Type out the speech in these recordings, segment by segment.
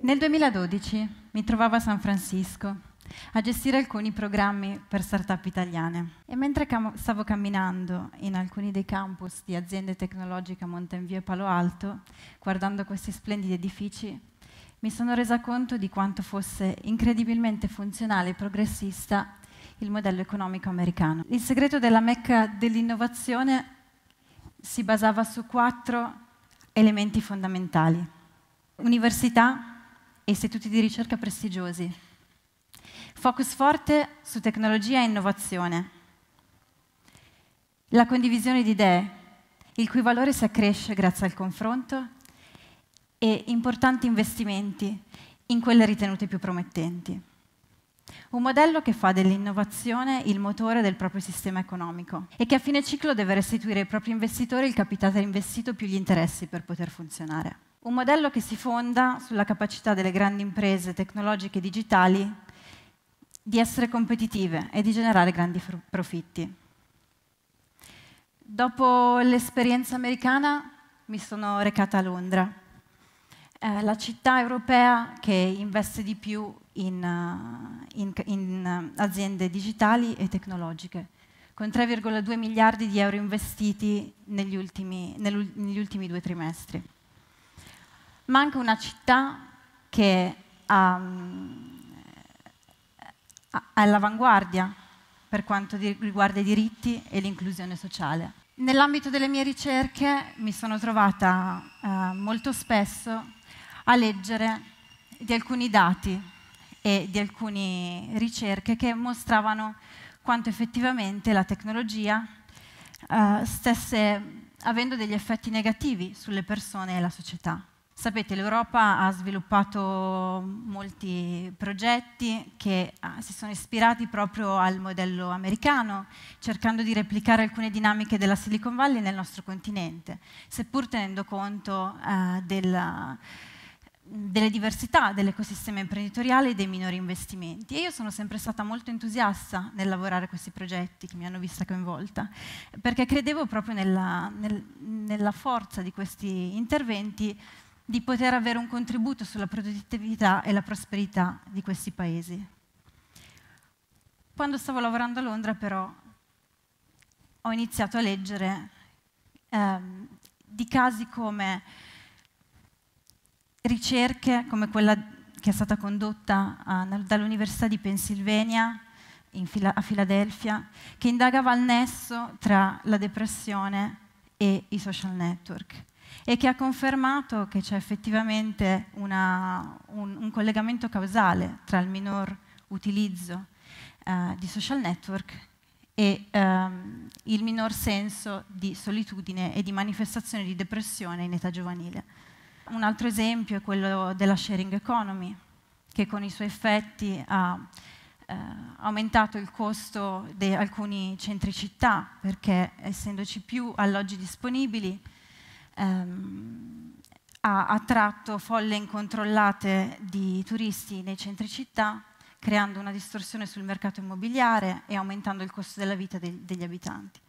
Nel 2012 mi trovavo a San Francisco a gestire alcuni programmi per start-up italiane. E mentre cam stavo camminando in alcuni dei campus di aziende tecnologiche a Montenvio e Palo Alto, guardando questi splendidi edifici, mi sono resa conto di quanto fosse incredibilmente funzionale e progressista il modello economico americano. Il segreto della mecca dell'innovazione si basava su quattro elementi fondamentali. Università e istituti di ricerca prestigiosi, Focus forte su tecnologia e innovazione. La condivisione di idee, il cui valore si accresce grazie al confronto e importanti investimenti in quelle ritenute più promettenti. Un modello che fa dell'innovazione il motore del proprio sistema economico e che a fine ciclo deve restituire ai propri investitori il capitale investito più gli interessi per poter funzionare. Un modello che si fonda sulla capacità delle grandi imprese tecnologiche e digitali di essere competitive e di generare grandi profitti. Dopo l'esperienza americana mi sono recata a Londra, eh, la città europea che investe di più in, eh, in, in eh, aziende digitali e tecnologiche, con 3,2 miliardi di euro investiti negli ultimi, negli ultimi due trimestri. Ma anche una città che ha mm, all'avanguardia per quanto riguarda i diritti e l'inclusione sociale. Nell'ambito delle mie ricerche mi sono trovata eh, molto spesso a leggere di alcuni dati e di alcune ricerche che mostravano quanto effettivamente la tecnologia eh, stesse avendo degli effetti negativi sulle persone e la società. Sapete, l'Europa ha sviluppato molti progetti che ah, si sono ispirati proprio al modello americano, cercando di replicare alcune dinamiche della Silicon Valley nel nostro continente, seppur tenendo conto eh, della, delle diversità dell'ecosistema imprenditoriale e dei minori investimenti. E io sono sempre stata molto entusiasta nel lavorare a questi progetti che mi hanno vista coinvolta, perché credevo proprio nella, nel, nella forza di questi interventi di poter avere un contributo sulla produttività e la prosperità di questi paesi. Quando stavo lavorando a Londra però ho iniziato a leggere ehm, di casi come ricerche come quella che è stata condotta eh, dall'Università di Pennsylvania Fila a Filadelfia, che indagava il nesso tra la depressione e i social network e che ha confermato che c'è effettivamente una, un, un, collegamento causale tra il minor utilizzo eh, di social network e ehm, il minor senso di solitudine e di manifestazione di depressione in età giovanile. Un altro esempio è quello della sharing economy, che con i suoi effetti ha eh, aumentato il costo di alcuni centri città, perché essendoci più alloggi disponibili, ehm, ha attratto folle incontrollate di turisti nei centri città, creando una distorsione sul mercato immobiliare e aumentando il costo della vita de degli abitanti.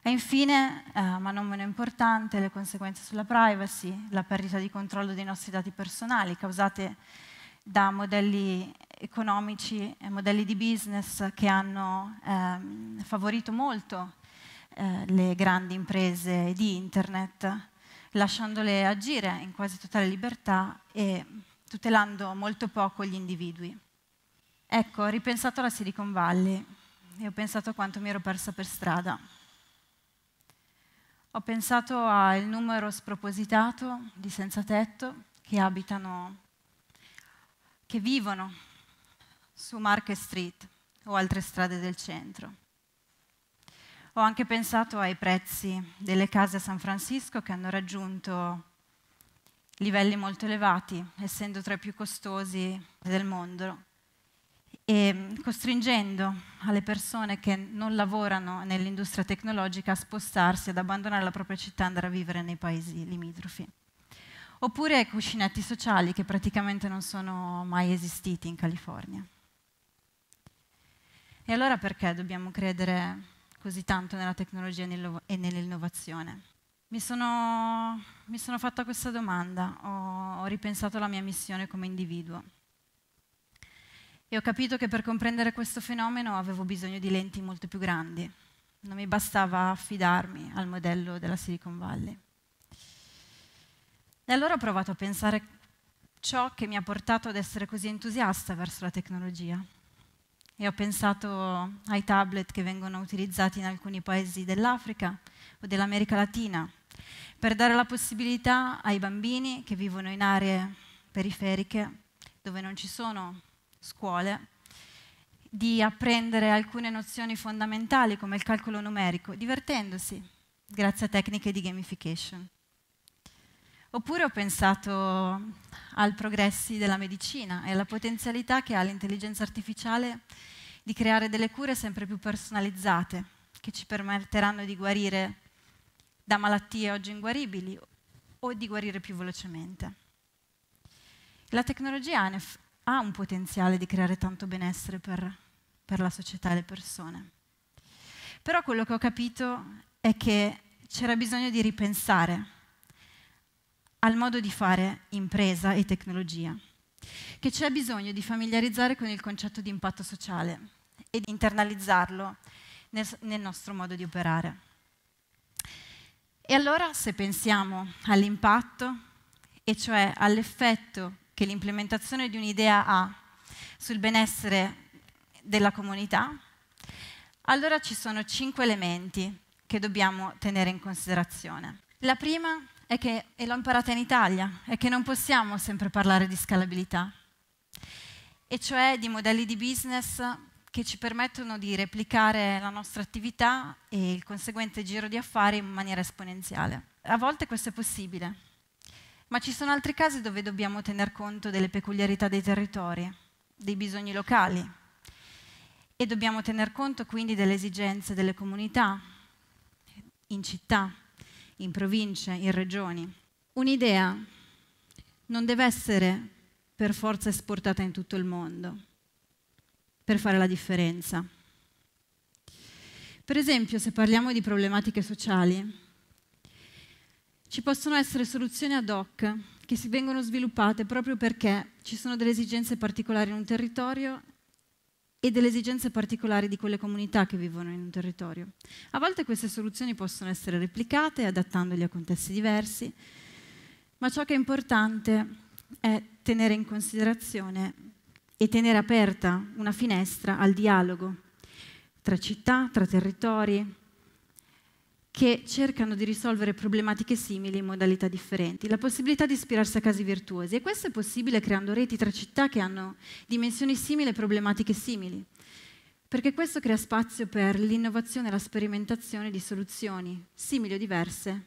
E infine, eh, ma non meno importante, le conseguenze sulla privacy, la perdita di controllo dei nostri dati personali causate da modelli economici e modelli di business che hanno ehm, favorito molto eh, le grandi imprese di internet, lasciandole agire in quasi totale libertà e tutelando molto poco gli individui. Ecco, ho ripensato alla Silicon Valley e ho pensato a quanto mi ero persa per strada. Ho pensato al numero spropositato di senza tetto che abitano, che vivono su Market Street o altre strade del centro. Ho anche pensato ai prezzi delle case a San Francisco che hanno raggiunto livelli molto elevati, essendo tra i più costosi del mondo, e mm, costringendo alle persone che non lavorano nell'industria tecnologica a spostarsi, ad abbandonare la propria città e andare a vivere nei paesi limitrofi. Oppure ai cuscinetti sociali che praticamente non sono mai esistiti in California. E allora perché dobbiamo credere così tanto nella tecnologia e nell'innovazione? Mi sono, mi sono fatta questa domanda, ho, ho ripensato la mia missione come individuo e ho capito che per comprendere questo fenomeno avevo bisogno di lenti molto più grandi. Non mi bastava affidarmi al modello della Silicon Valley. E allora ho provato a pensare ciò che mi ha portato ad essere così entusiasta verso la tecnologia, e ho pensato ai tablet che vengono utilizzati in alcuni paesi dell'Africa o dell'America Latina per dare la possibilità ai bambini che vivono in aree periferiche dove non ci sono scuole di apprendere alcune nozioni fondamentali come il calcolo numerico divertendosi grazie a tecniche di gamification. Oppure ho pensato al progressi della medicina e alla potenzialità che ha l'intelligenza artificiale di creare delle cure sempre più personalizzate, che ci permetteranno di guarire da malattie oggi inguaribili o di guarire più velocemente. La tecnologia ha un potenziale di creare tanto benessere per, per la società e le persone. Però quello che ho capito è che c'era bisogno di ripensare al modo di fare impresa e tecnologia, che c'è bisogno di familiarizzare con il concetto di impatto sociale e di internalizzarlo nel, nel nostro modo di operare. E allora se pensiamo all'impatto, e cioè all'effetto che l'implementazione di un'idea ha sul benessere della comunità, allora ci sono cinque elementi che dobbiamo tenere in considerazione. La prima è che, e l'ho imparata in Italia, è che non possiamo sempre parlare di scalabilità, e cioè di modelli di business che ci permettono di replicare la nostra attività e il conseguente giro di affari in maniera esponenziale. A volte questo è possibile, ma ci sono altri casi dove dobbiamo tener conto delle peculiarità dei territori, dei bisogni locali e dobbiamo tener conto quindi delle esigenze delle comunità in città in province, in regioni. Un'idea non deve essere per forza esportata in tutto il mondo per fare la differenza. Per esempio, se parliamo di problematiche sociali, ci possono essere soluzioni ad hoc che si vengono sviluppate proprio perché ci sono delle esigenze particolari in un territorio e delle esigenze particolari di quelle comunità che vivono in un territorio. A volte queste soluzioni possono essere replicate adattandoli a contesti diversi, ma ciò che è importante è tenere in considerazione e tenere aperta una finestra al dialogo tra città, tra territori, che cercano di risolvere problematiche simili in modalità differenti, la possibilità di ispirarsi a casi virtuosi e questo è possibile creando reti tra città che hanno dimensioni simili e problematiche simili, perché questo crea spazio per l'innovazione e la sperimentazione di soluzioni simili o diverse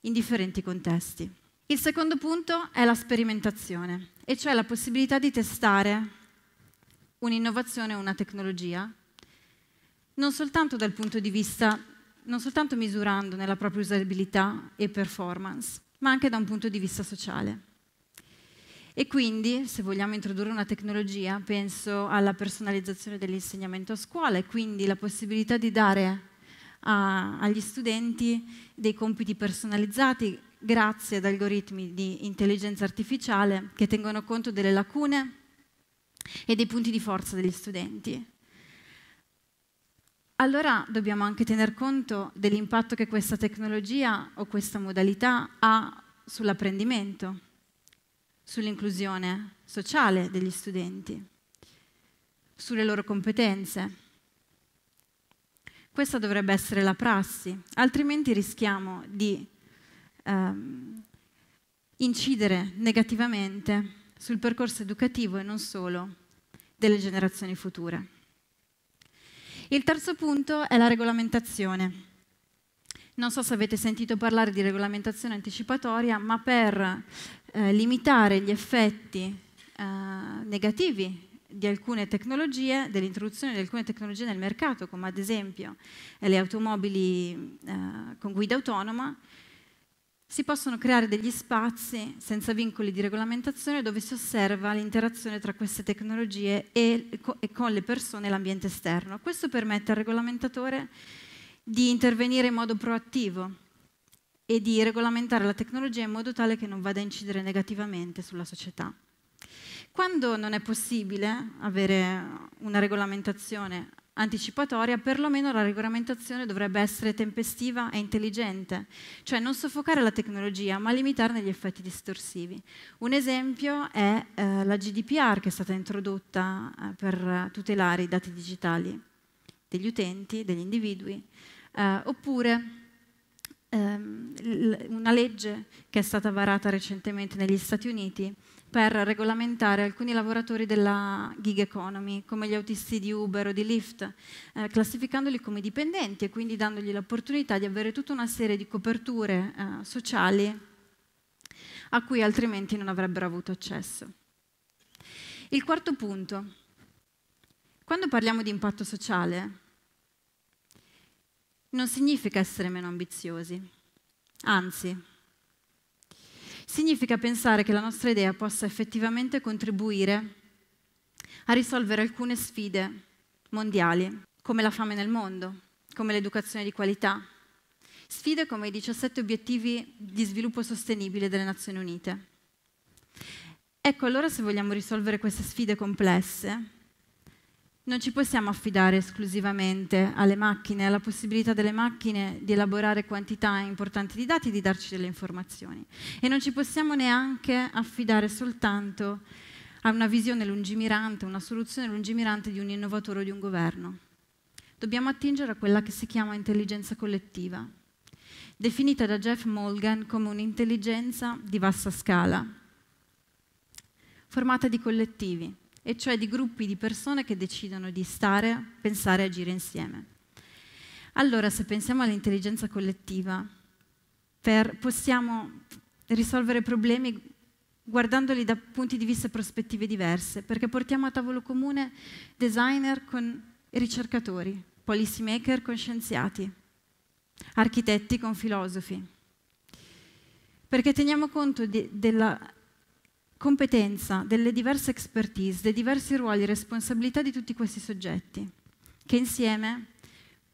in differenti contesti. Il secondo punto è la sperimentazione, e cioè la possibilità di testare un'innovazione o una tecnologia non soltanto dal punto di vista non soltanto misurando nella propria usabilità e performance, ma anche da un punto di vista sociale. E quindi, se vogliamo introdurre una tecnologia, penso alla personalizzazione dell'insegnamento a scuola e quindi la possibilità di dare a, agli studenti dei compiti personalizzati grazie ad algoritmi di intelligenza artificiale che tengono conto delle lacune e dei punti di forza degli studenti allora dobbiamo anche tener conto dell'impatto che questa tecnologia o questa modalità ha sull'apprendimento, sull'inclusione sociale degli studenti, sulle loro competenze. Questa dovrebbe essere la prassi, altrimenti rischiamo di ehm, incidere negativamente sul percorso educativo e non solo delle generazioni future. Il terzo punto è la regolamentazione. Non so se avete sentito parlare di regolamentazione anticipatoria, ma per eh, limitare gli effetti eh, negativi di alcune tecnologie, dell'introduzione di alcune tecnologie nel mercato, come ad esempio le automobili eh, con guida autonoma, si possono creare degli spazi senza vincoli di regolamentazione dove si osserva l'interazione tra queste tecnologie e, e con le persone e l'ambiente esterno. Questo permette al regolamentatore di intervenire in modo proattivo e di regolamentare la tecnologia in modo tale che non vada a incidere negativamente sulla società. Quando non è possibile avere una regolamentazione anticipatoria, perlomeno la regolamentazione dovrebbe essere tempestiva e intelligente, cioè non soffocare la tecnologia ma limitarne gli effetti distorsivi. Un esempio è eh, la GDPR che è stata introdotta eh, per tutelare i dati digitali degli utenti, degli individui, eh, oppure ehm, una legge che è stata varata recentemente negli Stati Uniti per regolamentare alcuni lavoratori della gig economy, come gli autisti di Uber o di Lyft, eh, classificandoli come dipendenti e quindi dandogli l'opportunità di avere tutta una serie di coperture eh, sociali a cui altrimenti non avrebbero avuto accesso. Il quarto punto. Quando parliamo di impatto sociale, non significa essere meno ambiziosi, anzi, significa pensare che la nostra idea possa effettivamente contribuire a risolvere alcune sfide mondiali, come la fame nel mondo, come l'educazione di qualità, sfide come i 17 obiettivi di sviluppo sostenibile delle Nazioni Unite. Ecco allora se vogliamo risolvere queste sfide complesse, non ci possiamo affidare esclusivamente alle macchine, alla possibilità delle macchine di elaborare quantità importanti di dati e di darci delle informazioni. E non ci possiamo neanche affidare soltanto a una visione lungimirante, una soluzione lungimirante di un innovatore o di un governo. Dobbiamo attingere a quella che si chiama intelligenza collettiva, definita da Jeff Molgan come un'intelligenza di vasta scala, formata di collettivi, e cioè di gruppi di persone che decidono di stare, pensare e agire insieme. Allora, se pensiamo all'intelligenza collettiva, per, possiamo risolvere problemi guardandoli da punti di vista e prospettive diverse, perché portiamo a tavolo comune designer con ricercatori, policy maker con scienziati, architetti con filosofi, perché teniamo conto di, della competenza, delle diverse expertise, dei diversi ruoli e responsabilità di tutti questi soggetti, che insieme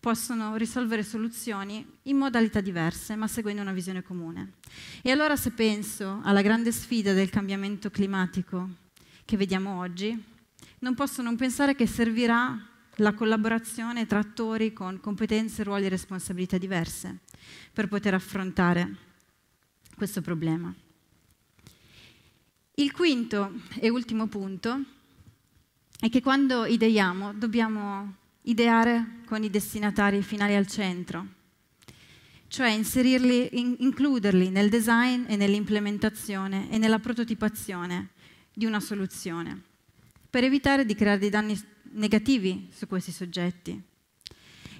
possono risolvere soluzioni in modalità diverse, ma seguendo una visione comune. E allora se penso alla grande sfida del cambiamento climatico che vediamo oggi, non posso non pensare che servirà la collaborazione tra attori con competenze, ruoli e responsabilità diverse per poter affrontare questo problema. Il quinto e ultimo punto è che quando ideiamo dobbiamo ideare con i destinatari finali al centro, cioè in, includerli nel design e nell'implementazione e nella prototipazione di una soluzione, per evitare di creare dei danni negativi su questi soggetti.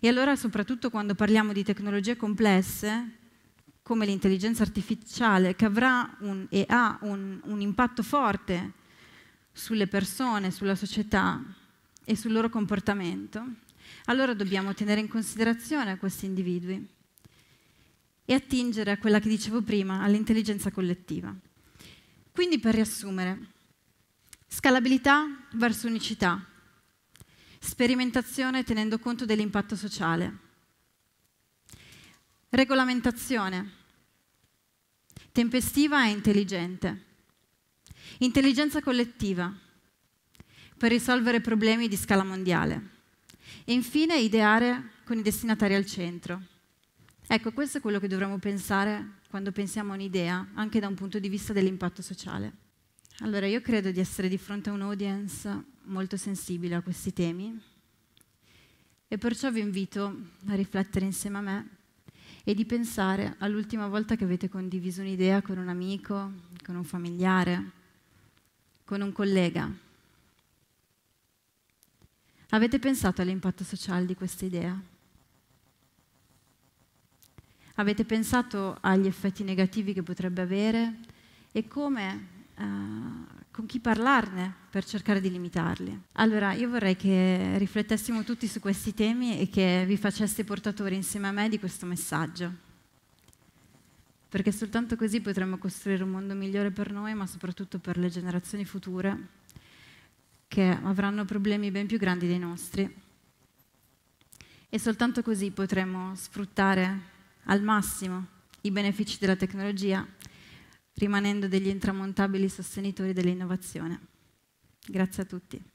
E allora, soprattutto quando parliamo di tecnologie complesse, come l'intelligenza artificiale che avrà un, e ha un, un impatto forte sulle persone, sulla società e sul loro comportamento, allora dobbiamo tenere in considerazione questi individui e attingere a quella che dicevo prima, all'intelligenza collettiva. Quindi per riassumere, scalabilità verso unicità, sperimentazione tenendo conto dell'impatto sociale, regolamentazione tempestiva e intelligente. Intelligenza collettiva per risolvere problemi di scala mondiale. E infine ideare con i destinatari al centro. Ecco, questo è quello che dovremmo pensare quando pensiamo a un'idea, anche da un punto di vista dell'impatto sociale. Allora, io credo di essere di fronte a un'audience molto sensibile a questi temi e perciò vi invito a riflettere insieme a me e di pensare all'ultima volta che avete condiviso un'idea con un amico, con un familiare, con un collega. Avete pensato all'impatto sociale di questa idea? Avete pensato agli effetti negativi che potrebbe avere e come eh, con chi parlarne per cercare di limitarli. Allora, io vorrei che riflettessimo tutti su questi temi e che vi faceste portatori insieme a me di questo messaggio. Perché soltanto così potremo costruire un mondo migliore per noi, ma soprattutto per le generazioni future che avranno problemi ben più grandi dei nostri. E soltanto così potremo sfruttare al massimo i benefici della tecnologia rimanendo degli intramontabili sostenitori dell'innovazione. Grazie a tutti.